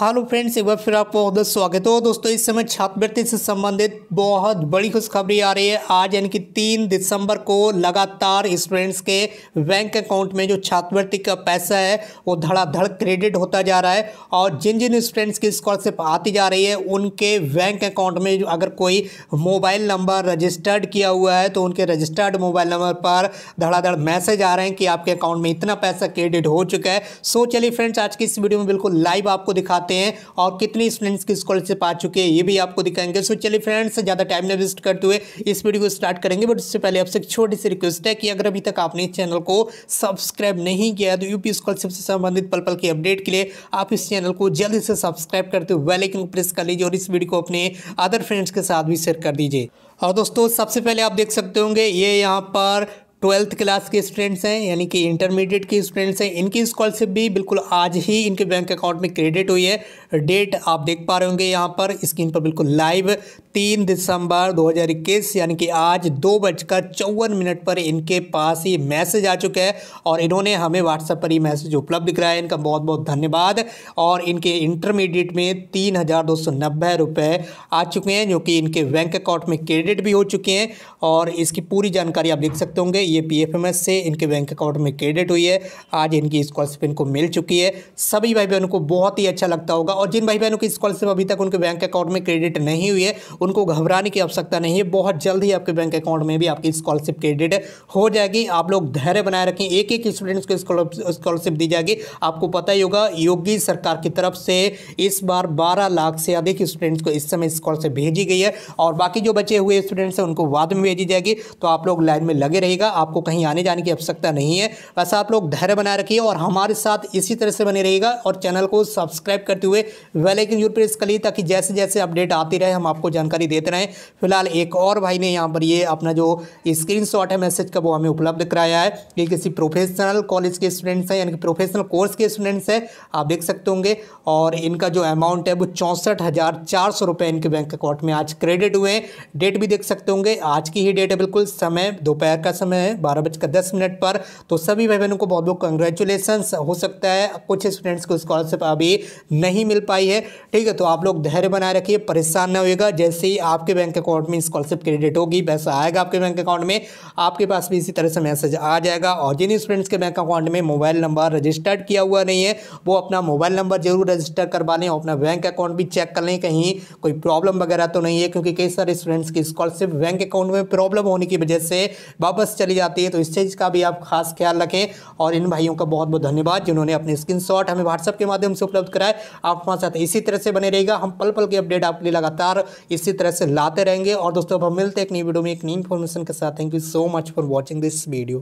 hello friends एक बार फिर आपको बहुत स्वागत हो तो दोस्तों इस समय छात्रवृत्ति से संबंधित बहुत बड़ी खुशखबरी आ रही है आज यानी कि तीन दिसंबर को लगातार स्टूडेंट्स के बैंक अकाउंट में जो छात्रवृत्ति का पैसा है वो धड़ाधड़ क्रेडिट होता जा रहा है और जिन जिन स्टूडेंट्स की स्कॉलरशिप आती जा रही है उनके बैंक अकाउंट में जो अगर कोई मोबाइल नंबर रजिस्टर्ड किया हुआ है तो उनके रजिस्टर्ड मोबाइल नंबर पर धड़ाधड़ मैसेज आ रहे हैं कि आपके अकाउंट में इतना पैसा क्रेडिट हो चुका है सो चलिए फ्रेंड्स आज की इस वीडियो में बिल्कुल लाइव आपको दिखा आते हैं और कितने स्टूडेंट्स की स्कॉलरशिप आ चुके हैं ये भी आपको दिखाएंगे सो चलिए फ्रेंड्स ज़्यादा टाइम ना वेस्ट करते हुए इस वीडियो को स्टार्ट करेंगे बट उससे पहले आपसे एक छोटी सी रिक्वेस्ट है कि अगर अभी तक आपने इस चैनल को सब्सक्राइब नहीं किया तो यूपी स्कॉलरशिप से संबंधित पल पल की अपडेट के लिए आप इस चैनल को जल्दी से सब्सक्राइब करते हुए वेलाइकन प्रेस कर लीजिए और इस वीडियो को अपने अदर फ्रेंड्स के साथ भी शेयर कर दीजिए और दोस्तों सबसे पहले आप देख सकते होंगे ये यहाँ पर ट्वेल्थ क्लास के स्टूडेंट्स हैं यानी कि इंटरमीडिएट के स्टूडेंट्स हैं इनकी स्कॉलरशिप भी बिल्कुल आज ही इनके बैंक अकाउंट में क्रेडिट हुई है डेट आप देख पा रहे होंगे यहाँ पर स्क्रीन पर बिल्कुल लाइव तीन दिसंबर 2021 यानी कि आज दो बजकर चौवन मिनट पर इनके पास ये मैसेज आ चुका है और इन्होंने हमें व्हाट्सएप पर ये मैसेज उपलब्ध कराया इनका बहुत बहुत धन्यवाद और इनके इंटरमीडिएट में तीन हज़ार दो सौ नब्बे रुपये आ चुके हैं जो कि इनके बैंक अकाउंट में क्रेडिट भी हो चुके हैं और इसकी पूरी जानकारी आप देख सकते होंगे ये पीएफएमएस से इनके बैंक अकाउंट में क्रेडिट हुई है आज इनकी स्कॉलरशिप इनको मिल चुकी है सभी भाई बहनों को बहुत ही अच्छा लगता होगा और जिन भाई बहनों की स्कॉलरशिप अभी तक उनके बैंक अकाउंट में क्रेडिट नहीं हुई है उनको घबराने की आवश्यकता नहीं है बहुत जल्द ही आपके बैंक अकाउंट में भी आपकी स्कॉलरशिप क्रेडिट हो जाएगी आप लोग धैर्य बनाए रखें एक एक स्टूडेंट्स को स्कॉलरशिप दी जाएगी आपको पता ही होगा योगी सरकार की तरफ से इस बार बारह लाख से अधिक स्टूडेंट्स को इस समय स्कॉलरशिप भेजी गई है और बाकी जो बचे हुए स्टूडेंट्स हैं उनको बाद में भेजी जाएगी तो आप लोग लाइन में लगे रहेगा आपको कहीं आने जाने की आवश्यकता नहीं है बस आप लोग धैर्य बनाए रखिए और हमारे साथ इसी तरह से बने रहिएगा और चैनल को सब्सक्राइब करते हुए वेलाइकन जरूर प्रेस करिए ताकि जैसे जैसे अपडेट आती रहे हम आपको जानकारी देते रहें फिलहाल एक और भाई ने यहाँ पर ये अपना जो स्क्रीन है मैसेज का वो हमें उपलब्ध कराया है ये किसी प्रोफेशनल कॉलेज के स्टूडेंट्स हैं यानी कि प्रोफेशनल कोर्स के स्टूडेंट्स हैं आप देख सकते होंगे और इनका जो अमाउंट है वो चौंसठ हज़ार चार सौ रुपये इनके बैंक अकाउंट में आज क्रेडिट हुए हैं डेट भी देख सकते होंगे आज की ही डेट है बिल्कुल समय दोपहर का समय है हैं बारह बजकर दस मिनट पर तो सभी भाई बहनों को बहुत बहुत कंग्रेचुलेसन हो सकता है कुछ स्टूडेंट्स को स्कॉलरशिप अभी नहीं मिल पाई है ठीक है तो आप लोग धैर्य बनाए रखिए परेशान ना होगा जैसे ही आपके बैंक अकाउंट में स्कॉलरशिप क्रेडिट होगी पैसा आएगा आपके बैंक अकाउंट में आपके पास भी इसी तरह से मैसेज आ जाएगा और जिन स्टूडेंट्स के बैंक अकाउंट में मोबाइल नंबर रजिस्टर्ड किया हुआ नहीं है वो अपना मोबाइल नंबर जरूर रजिस्टर करवा लें और अपना बैंक अकाउंट भी चेक कर लें कहीं कोई प्रॉब्लम वगैरह तो नहीं है क्योंकि कई सारे स्टूडेंट्स की स्कॉलरशिप बैंक अकाउंट में प्रॉब्लम होने की वजह से वापस चली जाती है तो इस चीज़ का भी आप खास ख्याल रखें और इन भाइयों का बहुत बहुत धन्यवाद जिन्होंने अपने स्क्रीन हमें व्हाट्सअप के माध्यम से उपलब्ध कराए आप हमारे साथ इसी तरह से बने रहेगा हम पल पल के अपडेट आपके लिए लगातार इसी तरह से लाते रहेंगे और दोस्तों अब हम मिलते हैं एक नई वीडियो में एक नई इन्फॉर्मेशन के साथ thank you so much for watching this video